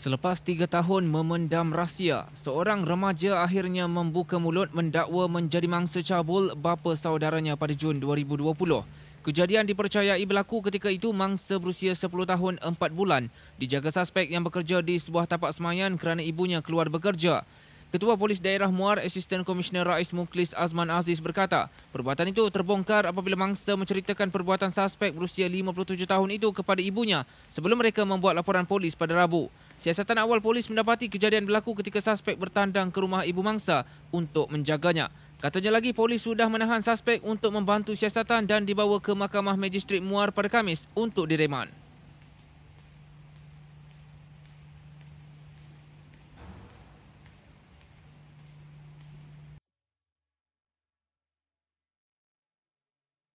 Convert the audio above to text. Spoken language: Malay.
Selepas tiga tahun memendam rahsia, seorang remaja akhirnya membuka mulut mendakwa menjadi mangsa cabul bapa saudaranya pada Jun 2020. Kejadian dipercayai berlaku ketika itu mangsa berusia 10 tahun 4 bulan dijaga suspek yang bekerja di sebuah tapak semayan kerana ibunya keluar bekerja. Ketua Polis Daerah Muar, Assistant Commissioner Rais Muklis Azman Aziz berkata, perbuatan itu terbongkar apabila mangsa menceritakan perbuatan suspek berusia 57 tahun itu kepada ibunya sebelum mereka membuat laporan polis pada Rabu. Siasatan awal polis mendapati kejadian berlaku ketika suspek bertandang ke rumah ibu mangsa untuk menjaganya. Katanya lagi polis sudah menahan suspek untuk membantu siasatan dan dibawa ke Mahkamah Magistrik Muar pada Kamis untuk direman.